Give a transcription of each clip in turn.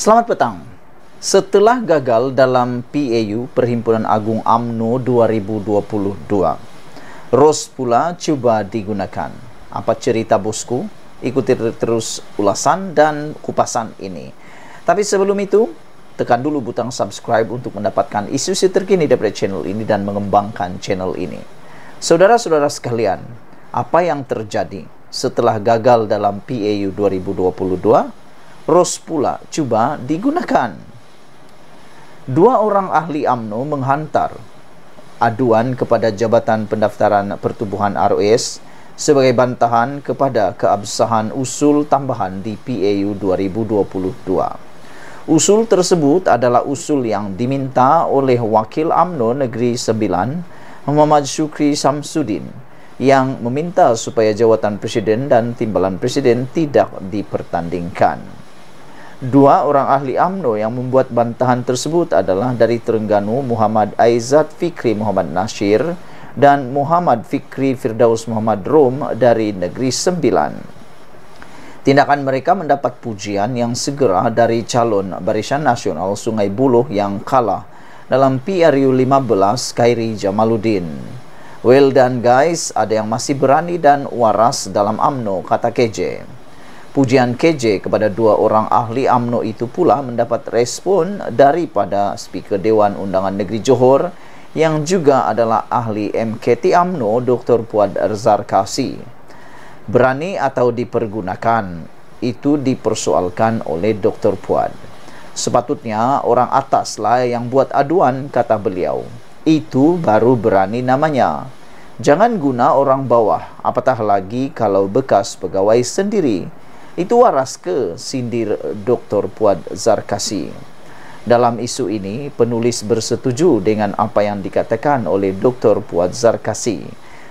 Selamat petang. Setelah gagal dalam PAU Perhimpunan Agung AMNO 2022, ROS pula cuba digunakan. Apa cerita bosku? Ikuti terus ulasan dan kupasan ini. Tapi sebelum itu, tekan dulu butang subscribe untuk mendapatkan isu-isu terkini dari channel ini dan mengembangkan channel ini. Saudara-saudara sekalian, apa yang terjadi setelah gagal dalam PAU 2022? ros pula cuba digunakan. Dua orang ahli AMNO menghantar aduan kepada Jabatan Pendaftaran Pertubuhan ROS sebagai bantahan kepada keabsahan usul tambahan di PAU 2022. Usul tersebut adalah usul yang diminta oleh Wakil AMNO Negeri Sembilan, Muhammad Syukri Samsudin yang meminta supaya jawatan Presiden dan timbalan Presiden tidak dipertandingkan. Dua orang ahli AMNO yang membuat bantahan tersebut adalah dari Terengganu Muhammad Aizat Fikri Muhammad Nasir dan Muhammad Fikri Firdaus Muhammad Rom dari Negeri Sembilan. Tindakan mereka mendapat pujian yang segera dari calon Barisan Nasional Sungai Buloh yang kalah dalam PRU 15 Khairi Jamaluddin. Well done guys, ada yang masih berani dan waras dalam AMNO, kata KJ. Pujian KJ kepada dua orang ahli AMNO itu pula mendapat respon daripada Speaker Dewan Undangan Negeri Johor yang juga adalah ahli MKT AMNO Dr. Puad Kasi. Berani atau dipergunakan? Itu dipersoalkan oleh Dr. Puad. Sepatutnya orang atas lah yang buat aduan, kata beliau. Itu baru berani namanya. Jangan guna orang bawah, apatah lagi kalau bekas pegawai sendiri. Itu waras ke sindir Dr. Puad Zarkasi? Dalam isu ini, penulis bersetuju dengan apa yang dikatakan oleh Dr. Puad Zarkasi.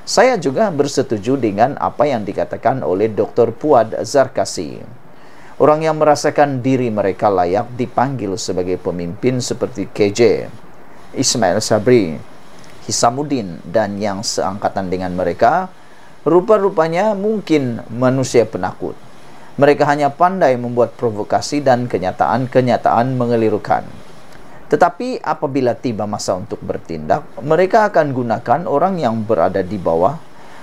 Saya juga bersetuju dengan apa yang dikatakan oleh Dr. Puad Zarkasi. Orang yang merasakan diri mereka layak dipanggil sebagai pemimpin seperti KJ, Ismail Sabri, Hisamuddin dan yang seangkatan dengan mereka, rupa-rupanya mungkin manusia penakut. Mereka hanya pandai membuat provokasi dan kenyataan-kenyataan mengelirukan. Tetapi apabila tiba masa untuk bertindak, mereka akan gunakan orang yang berada di bawah,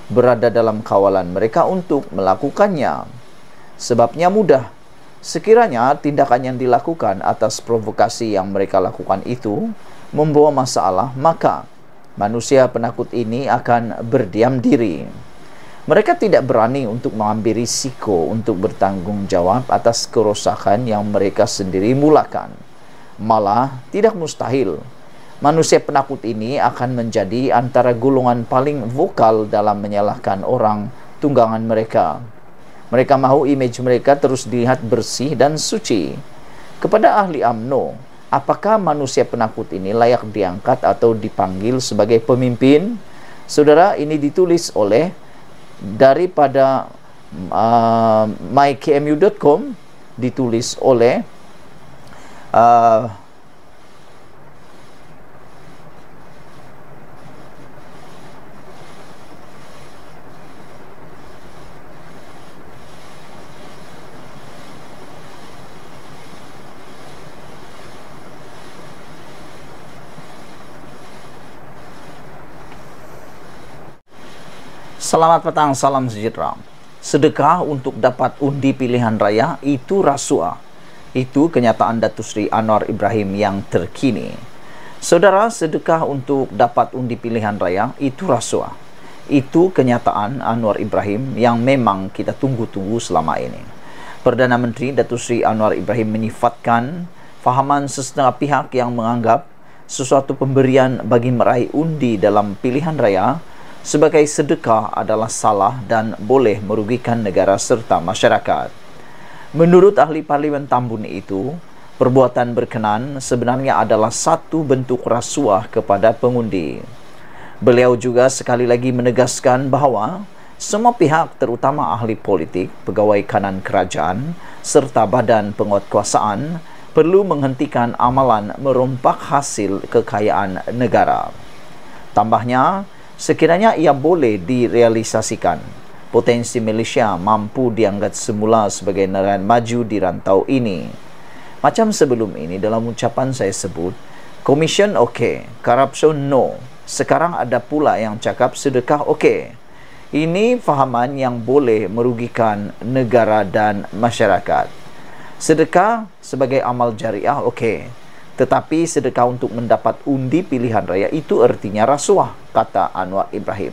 berada dalam kawalan mereka untuk melakukannya. Sebabnya mudah, sekiranya tindakan yang dilakukan atas provokasi yang mereka lakukan itu membawa masalah, maka manusia penakut ini akan berdiam diri mereka tidak berani untuk mengambil risiko untuk bertanggungjawab atas kerosakan yang mereka sendiri mulakan. Malah tidak mustahil manusia penakut ini akan menjadi antara golongan paling vokal dalam menyalahkan orang tunggangan mereka. Mereka mahu imej mereka terus dilihat bersih dan suci. Kepada ahli AMNO, apakah manusia penakut ini layak diangkat atau dipanggil sebagai pemimpin? Saudara, ini ditulis oleh daripada uh, mykmu.com ditulis oleh uh, Selamat petang, salam sejahtera. Sedekah untuk dapat undi pilihan raya itu rasuah. Itu kenyataan Datuk Sri Anwar Ibrahim yang terkini. Saudara, sedekah untuk dapat undi pilihan raya itu rasuah. Itu kenyataan Anwar Ibrahim yang memang kita tunggu-tunggu selama ini. Perdana Menteri Datuk Sri Anwar Ibrahim menyifatkan fahaman sesetengah pihak yang menganggap sesuatu pemberian bagi meraih undi dalam pilihan raya sebagai sedekah adalah salah dan boleh merugikan negara serta masyarakat. Menurut ahli parlimen Tambun itu, perbuatan berkenan sebenarnya adalah satu bentuk rasuah kepada pengundi. Beliau juga sekali lagi menegaskan bahawa semua pihak terutama ahli politik, pegawai kanan kerajaan serta badan penguatkuasaan perlu menghentikan amalan merompak hasil kekayaan negara. Tambahnya, sekiranya ia boleh direalisasikan potensi Malaysia mampu dianggap semula sebagai negara maju di rantau ini macam sebelum ini dalam ucapan saya sebut commission okey corruption no sekarang ada pula yang cakap sedekah okey ini fahaman yang boleh merugikan negara dan masyarakat sedekah sebagai amal jariah okey tetapi sedekah untuk mendapat undi pilihan raya itu artinya rasuah, kata Anwar Ibrahim.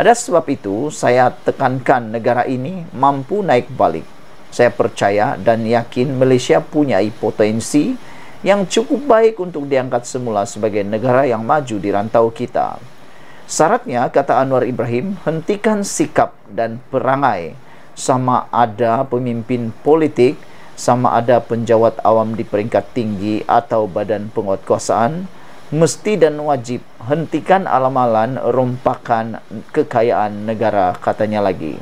Ada sebab itu, saya tekankan negara ini mampu naik balik. Saya percaya dan yakin Malaysia punya potensi yang cukup baik untuk diangkat semula sebagai negara yang maju di rantau kita. Syaratnya, kata Anwar Ibrahim, hentikan sikap dan perangai sama ada pemimpin politik yang sama ada penjawat awam di peringkat tinggi atau badan penguatkuasaan mesti dan wajib hentikan alamalan rompakan kekayaan negara katanya lagi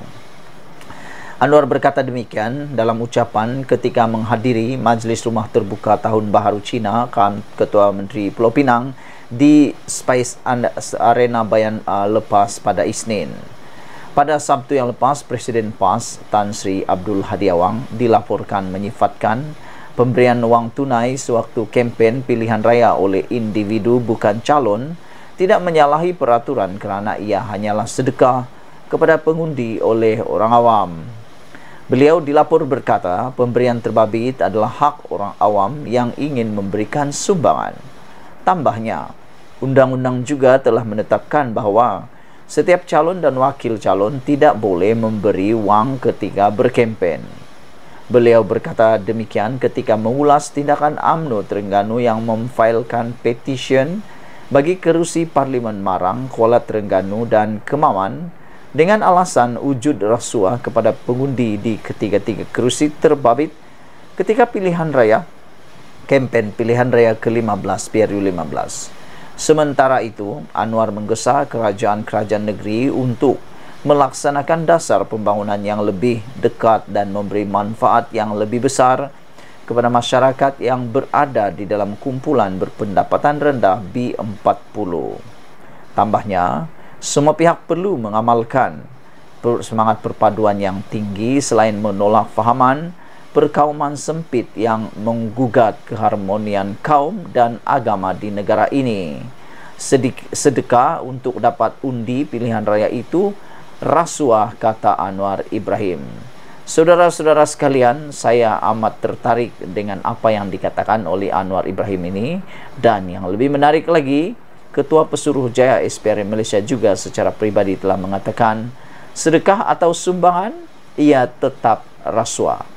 Anwar berkata demikian dalam ucapan ketika menghadiri Majlis Rumah Terbuka Tahun Baharu Cina kan Ketua Menteri Pulau Pinang di Space Arena Bayan uh, lepas pada Isnin. Pada Sabtu yang lepas, Presiden PAS Tan Sri Abdul Hadi Awang dilaporkan menyifatkan pemberian wang tunai sewaktu kempen pilihan raya oleh individu bukan calon tidak menyalahi peraturan kerana ia hanyalah sedekah kepada pengundi oleh orang awam. Beliau dilapor berkata pemberian terbabit adalah hak orang awam yang ingin memberikan sumbangan. Tambahnya, undang-undang juga telah menetapkan bahawa setiap calon dan wakil calon tidak boleh memberi wang ketika berkempen. Beliau berkata demikian ketika mengulas tindakan UMNO Terengganu yang memfailkan petition bagi kerusi Parlimen Marang, Kuala Terengganu dan Kemaman dengan alasan wujud rasuah kepada pengundi di ketiga-tiga kerusi terbabit ketika pilihan raya kempen pilihan raya ke-15 PRU 15. Sementara itu, Anwar menggesa kerajaan-kerajaan negeri untuk melaksanakan dasar pembangunan yang lebih dekat dan memberi manfaat yang lebih besar kepada masyarakat yang berada di dalam kumpulan berpendapatan rendah B40. Tambahnya, semua pihak perlu mengamalkan semangat perpaduan yang tinggi selain menolak fahaman perkauman sempit yang menggugat keharmonian kaum dan agama di negara ini. Sedekah untuk dapat undi pilihan raya itu rasuah kata Anwar Ibrahim. Saudara-saudara sekalian, saya amat tertarik dengan apa yang dikatakan oleh Anwar Ibrahim ini dan yang lebih menarik lagi, Ketua Pesuruh Jaya SPRM Malaysia juga secara pribadi telah mengatakan sedekah atau sumbangan ia tetap rasuah.